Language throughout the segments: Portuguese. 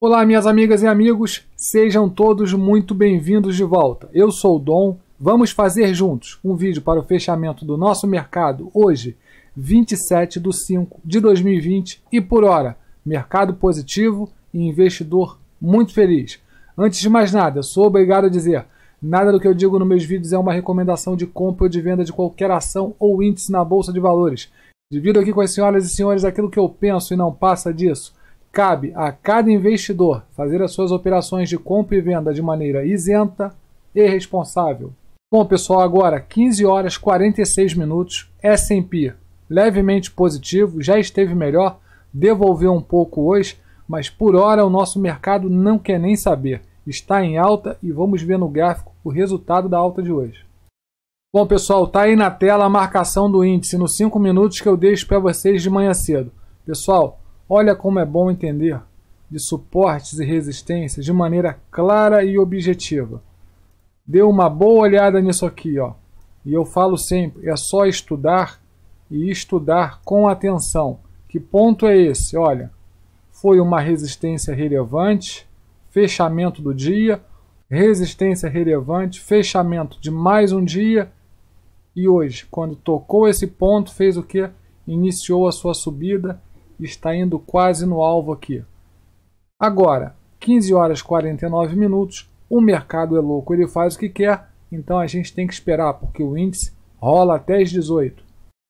Olá, minhas amigas e amigos, sejam todos muito bem-vindos de volta. Eu sou o Dom. Vamos fazer juntos um vídeo para o fechamento do nosso mercado hoje, 27 de 5 de 2020 e por hora, mercado positivo e investidor muito feliz. Antes de mais nada, sou obrigado a dizer, nada do que eu digo nos meus vídeos é uma recomendação de compra ou de venda de qualquer ação ou índice na Bolsa de Valores. Divido aqui com as senhoras e senhores aquilo que eu penso e não passa disso. Cabe a cada investidor fazer as suas operações de compra e venda de maneira isenta e responsável. Bom, pessoal, agora 15 horas 46 minutos, S&P levemente positivo, já esteve melhor, devolveu um pouco hoje, mas por hora o nosso mercado não quer nem saber. Está em alta e vamos ver no gráfico o resultado da alta de hoje. Bom, pessoal, tá aí na tela a marcação do índice nos 5 minutos que eu deixo para vocês de manhã cedo. Pessoal, Olha como é bom entender de suportes e resistências de maneira clara e objetiva. Dê uma boa olhada nisso aqui, ó. E eu falo sempre, é só estudar e estudar com atenção. Que ponto é esse? Olha, foi uma resistência relevante, fechamento do dia, resistência relevante, fechamento de mais um dia. E hoje, quando tocou esse ponto, fez o que? Iniciou a sua subida está indo quase no alvo aqui. Agora, 15 horas 49 minutos, o mercado é louco, ele faz o que quer, então a gente tem que esperar, porque o índice rola até as 18.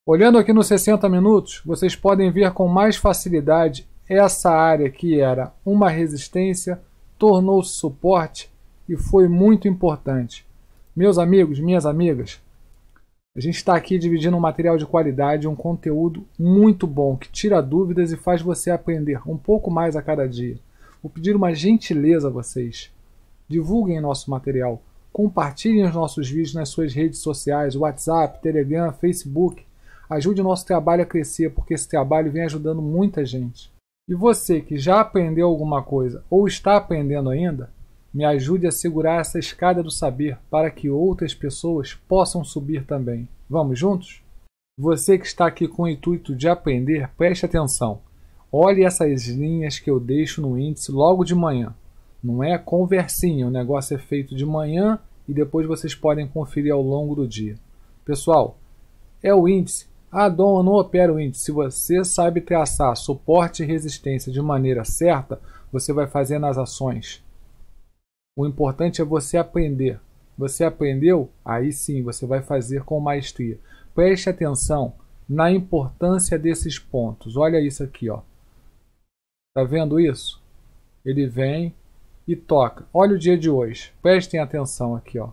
Olhando aqui nos 60 minutos, vocês podem ver com mais facilidade essa área que era uma resistência, tornou-se suporte e foi muito importante. Meus amigos, minhas amigas, a gente está aqui dividindo um material de qualidade, um conteúdo muito bom, que tira dúvidas e faz você aprender um pouco mais a cada dia. Vou pedir uma gentileza a vocês. Divulguem nosso material, compartilhem os nossos vídeos nas suas redes sociais, WhatsApp, Telegram, Facebook. Ajude o nosso trabalho a crescer, porque esse trabalho vem ajudando muita gente. E você que já aprendeu alguma coisa ou está aprendendo ainda, me ajude a segurar essa escada do saber para que outras pessoas possam subir também. Vamos juntos? Você que está aqui com o intuito de aprender, preste atenção. Olhe essas linhas que eu deixo no índice logo de manhã. Não é conversinha, o negócio é feito de manhã e depois vocês podem conferir ao longo do dia. Pessoal, é o índice. Ah, Dom, eu não opero o índice. Se você sabe traçar suporte e resistência de maneira certa, você vai fazer nas ações o importante é você aprender. Você aprendeu? Aí sim, você vai fazer com maestria. Preste atenção na importância desses pontos. Olha isso aqui, ó. Tá vendo isso? Ele vem e toca. Olha o dia de hoje. Prestem atenção aqui, ó.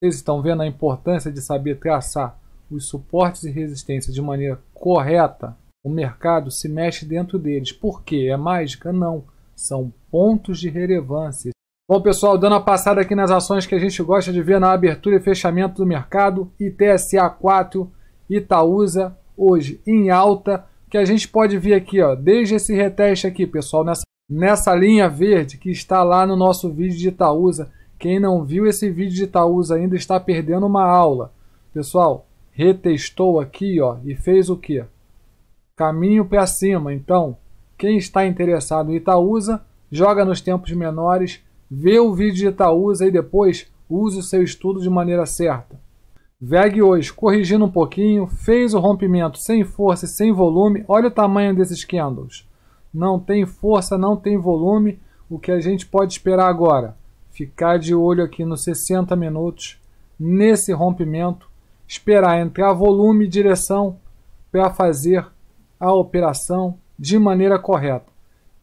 Vocês estão vendo a importância de saber traçar os suportes e resistências de maneira correta? O mercado se mexe dentro deles. Por quê? É mágica? Não. São pontos de relevância. Bom, pessoal, dando a passada aqui nas ações que a gente gosta de ver na abertura e fechamento do mercado, ITSA 4, Itaúsa, hoje em alta, que a gente pode ver aqui, ó, desde esse reteste aqui, pessoal, nessa, nessa linha verde que está lá no nosso vídeo de Itaúsa. Quem não viu esse vídeo de Itaúsa ainda está perdendo uma aula. Pessoal, retestou aqui, ó, e fez o quê? Caminho para cima. Então, quem está interessado em Itaúsa, joga nos tempos menores, Vê o vídeo de Itaúsa e depois use o seu estudo de maneira certa. VEG hoje, corrigindo um pouquinho, fez o rompimento sem força e sem volume. Olha o tamanho desses candles. Não tem força, não tem volume. O que a gente pode esperar agora? Ficar de olho aqui nos 60 minutos, nesse rompimento, esperar entrar volume e direção para fazer a operação de maneira correta.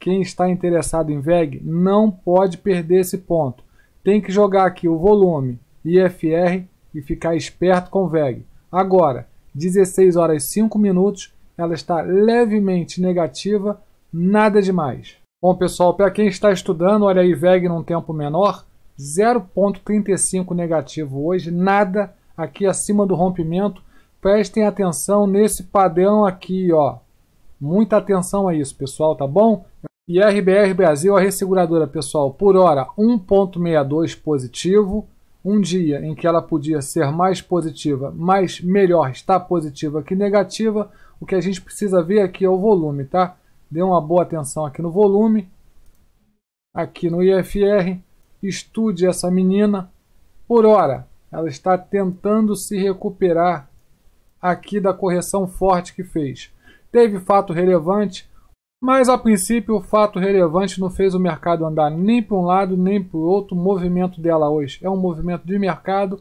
Quem está interessado em VEG não pode perder esse ponto. Tem que jogar aqui o volume IFR e ficar esperto com VEG. Agora, 16 horas e 5 minutos, ela está levemente negativa, nada demais. Bom, pessoal, para quem está estudando, olha aí VEG num tempo menor, 0,35 negativo hoje, nada aqui acima do rompimento. Prestem atenção nesse padrão aqui, ó. Muita atenção a isso, pessoal, tá bom? E a RBR Brasil, a resseguradora, pessoal, por hora 1,62 positivo. Um dia em que ela podia ser mais positiva, mas melhor está positiva que negativa. O que a gente precisa ver aqui é o volume, tá? Dê uma boa atenção aqui no volume, aqui no IFR. Estude essa menina. Por hora, ela está tentando se recuperar aqui da correção forte que fez. Teve fato relevante, mas a princípio, o fato relevante não fez o mercado andar nem para um lado nem para o outro. O movimento dela hoje é um movimento de mercado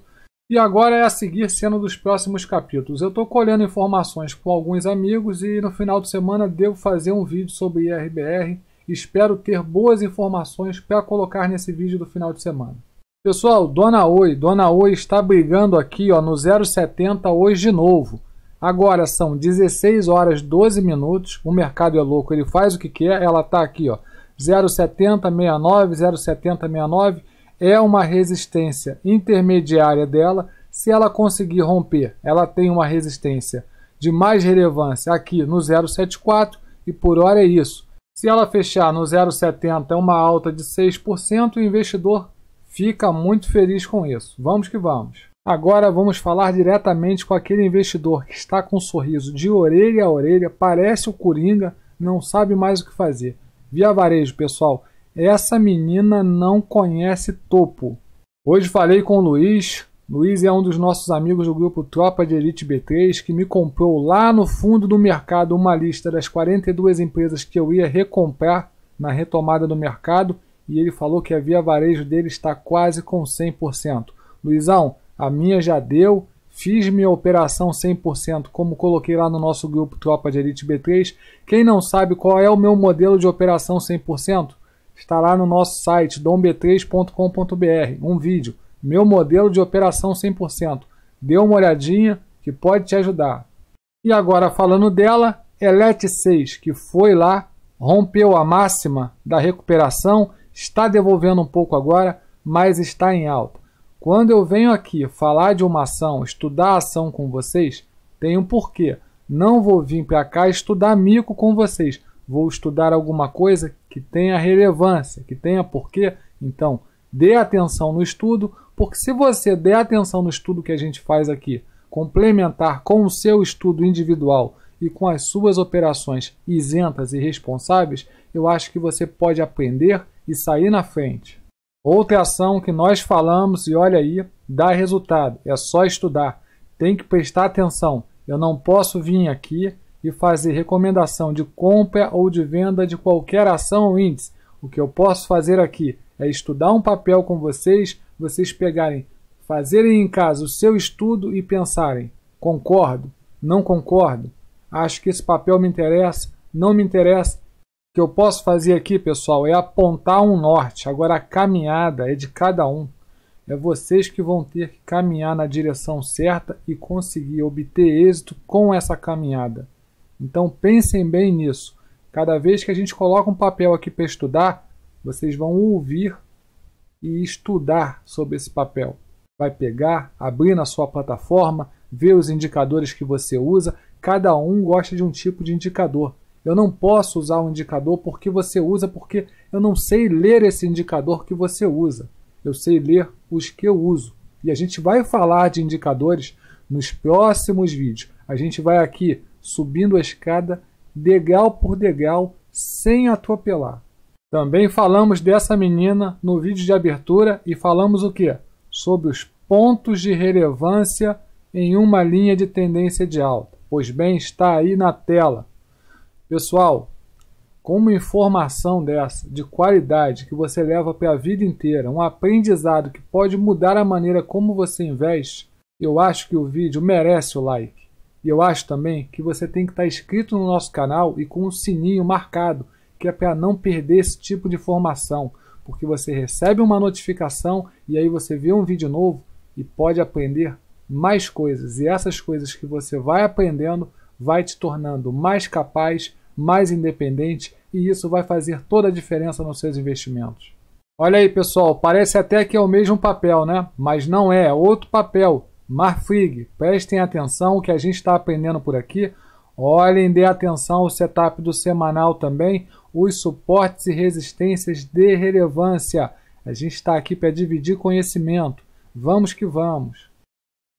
e agora é a seguir sendo dos próximos capítulos. Eu estou colhendo informações com alguns amigos e no final de semana devo fazer um vídeo sobre IRBR. Espero ter boas informações para colocar nesse vídeo do final de semana. Pessoal, Dona Oi, Dona Oi está brigando aqui ó, no 0,70 hoje de novo. Agora são 16 horas 12 minutos. O mercado é louco, ele faz o que quer. Ela está aqui, ó, 0,7069, 0,7069 é uma resistência intermediária dela. Se ela conseguir romper, ela tem uma resistência de mais relevância aqui no 074 e por hora é isso. Se ela fechar no 0,70 é uma alta de 6%, o investidor fica muito feliz com isso. Vamos que vamos. Agora vamos falar diretamente com aquele investidor que está com um sorriso de orelha a orelha, parece o Coringa, não sabe mais o que fazer. Via varejo, pessoal, essa menina não conhece topo. Hoje falei com o Luiz. Luiz é um dos nossos amigos do grupo Tropa de Elite B3 que me comprou lá no fundo do mercado uma lista das 42 empresas que eu ia recomprar na retomada do mercado e ele falou que a via varejo dele está quase com 100%. Luizão, a minha já deu, fiz minha operação 100%, como coloquei lá no nosso grupo Tropa de Elite B3. Quem não sabe qual é o meu modelo de operação 100%, está lá no nosso site domb3.com.br, um vídeo, meu modelo de operação 100%. Dê uma olhadinha que pode te ajudar. E agora falando dela, Elete 6, que foi lá, rompeu a máxima da recuperação, está devolvendo um pouco agora, mas está em alta. Quando eu venho aqui falar de uma ação, estudar a ação com vocês, tem um porquê. Não vou vir para cá estudar mico com vocês. Vou estudar alguma coisa que tenha relevância, que tenha porquê. Então, dê atenção no estudo, porque se você der atenção no estudo que a gente faz aqui, complementar com o seu estudo individual e com as suas operações isentas e responsáveis, eu acho que você pode aprender e sair na frente. Outra ação que nós falamos e olha aí, dá resultado, é só estudar. Tem que prestar atenção. Eu não posso vir aqui e fazer recomendação de compra ou de venda de qualquer ação ou índice. O que eu posso fazer aqui é estudar um papel com vocês, vocês pegarem, fazerem em casa o seu estudo e pensarem: concordo, não concordo, acho que esse papel me interessa, não me interessa, o que eu posso fazer aqui, pessoal, é apontar um norte. Agora a caminhada é de cada um. É vocês que vão ter que caminhar na direção certa e conseguir obter êxito com essa caminhada. Então pensem bem nisso. Cada vez que a gente coloca um papel aqui para estudar, vocês vão ouvir e estudar sobre esse papel. Vai pegar, abrir na sua plataforma, ver os indicadores que você usa. Cada um gosta de um tipo de indicador. Eu não posso usar o indicador porque você usa, porque eu não sei ler esse indicador que você usa. Eu sei ler os que eu uso. E a gente vai falar de indicadores nos próximos vídeos. A gente vai aqui subindo a escada degrau por degrau sem atropelar. Também falamos dessa menina no vídeo de abertura e falamos o que? Sobre os pontos de relevância em uma linha de tendência de alta. Pois bem, está aí na tela. Pessoal, com uma informação dessa, de qualidade, que você leva para a vida inteira, um aprendizado que pode mudar a maneira como você investe, eu acho que o vídeo merece o like. E eu acho também que você tem que estar tá inscrito no nosso canal e com o sininho marcado, que é para não perder esse tipo de informação, porque você recebe uma notificação e aí você vê um vídeo novo e pode aprender mais coisas. E essas coisas que você vai aprendendo vai te tornando mais capaz mais independente e isso vai fazer toda a diferença nos seus investimentos. Olha aí, pessoal, parece até que é o mesmo papel, né? Mas não é, é outro papel. Marfrig, prestem atenção o que a gente está aprendendo por aqui. Olhem, dê atenção ao setup do semanal também, os suportes e resistências de relevância. A gente está aqui para dividir conhecimento. Vamos que vamos!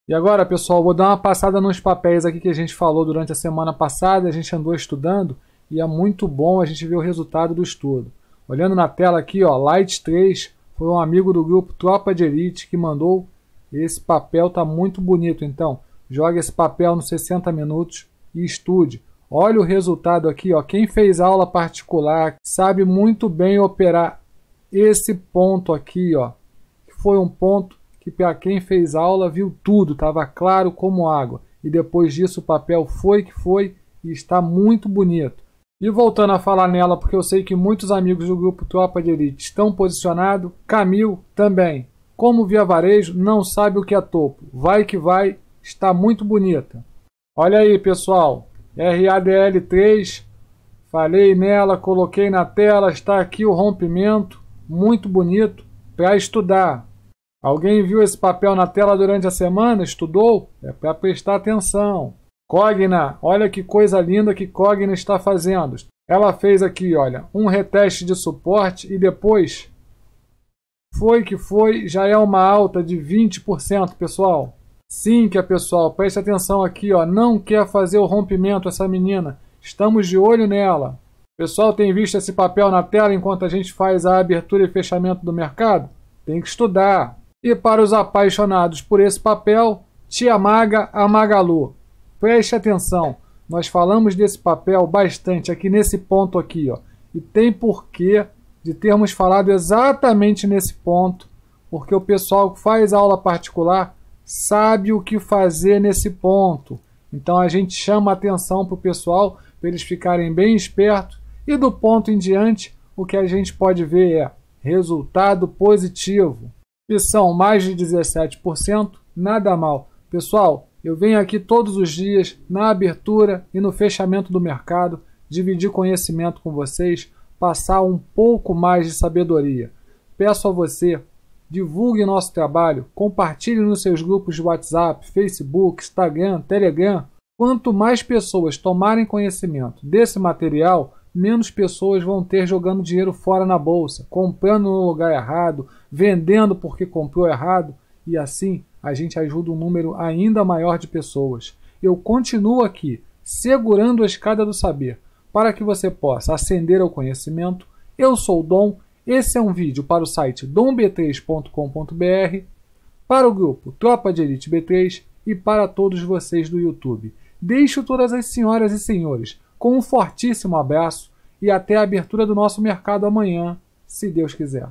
E agora, pessoal, vou dar uma passada nos papéis aqui que a gente falou durante a semana passada, a gente andou estudando e é muito bom a gente ver o resultado do estudo. Olhando na tela aqui, ó, Light 3 foi um amigo do grupo Tropa de Elite que mandou esse papel, Está muito bonito. Então, jogue esse papel nos 60 minutos e estude. Olha o resultado aqui, ó. Quem fez aula particular sabe muito bem operar esse ponto aqui, ó. foi um ponto que para quem fez aula viu tudo, estava claro como água. E depois disso o papel foi que foi e está muito bonito. E voltando a falar nela, porque eu sei que muitos amigos do grupo Tropa de Elite estão posicionados, Camil também. Como via varejo, não sabe o que é topo. Vai que vai, está muito bonita. Olha aí, pessoal. RADL3. Falei nela, coloquei na tela, está aqui o rompimento, muito bonito para estudar. Alguém viu esse papel na tela durante a semana? Estudou? É para prestar atenção. Cogna, olha que coisa linda que Cogna está fazendo. Ela fez aqui, olha, um reteste de suporte e depois foi que foi, já é uma alta de 20%, pessoal. Sim, que é pessoal, preste atenção aqui, ó, não quer fazer o rompimento essa menina. Estamos de olho nela. Pessoal, tem visto esse papel na tela enquanto a gente faz a abertura e fechamento do mercado? Tem que estudar. E para os apaixonados por esse papel, Tia Maga Amagalu. Preste atenção, nós falamos desse papel bastante aqui nesse ponto aqui, ó. E tem porquê de termos falado exatamente nesse ponto, porque o pessoal que faz aula particular sabe o que fazer nesse ponto. Então a gente chama atenção para o pessoal, para eles ficarem bem espertos. E do ponto em diante, o que a gente pode ver é resultado positivo e são mais de 17%, nada mal. Pessoal, eu venho aqui todos os dias, na abertura e no fechamento do mercado, dividir conhecimento com vocês, passar um pouco mais de sabedoria. Peço a você, divulgue nosso trabalho, compartilhe nos seus grupos de WhatsApp, Facebook, Instagram, Telegram. Quanto mais pessoas tomarem conhecimento desse material, menos pessoas vão ter jogando dinheiro fora na bolsa, comprando no lugar errado, vendendo porque comprou errado, e assim a gente ajuda um número ainda maior de pessoas. Eu continuo aqui, segurando a escada do saber, para que você possa ascender ao conhecimento. Eu sou o Dom, esse é um vídeo para o site domb3.com.br, para o grupo Tropa de Elite B3 e para todos vocês do YouTube. Deixo todas as senhoras e senhores com um fortíssimo abraço e até a abertura do nosso mercado amanhã, se Deus quiser.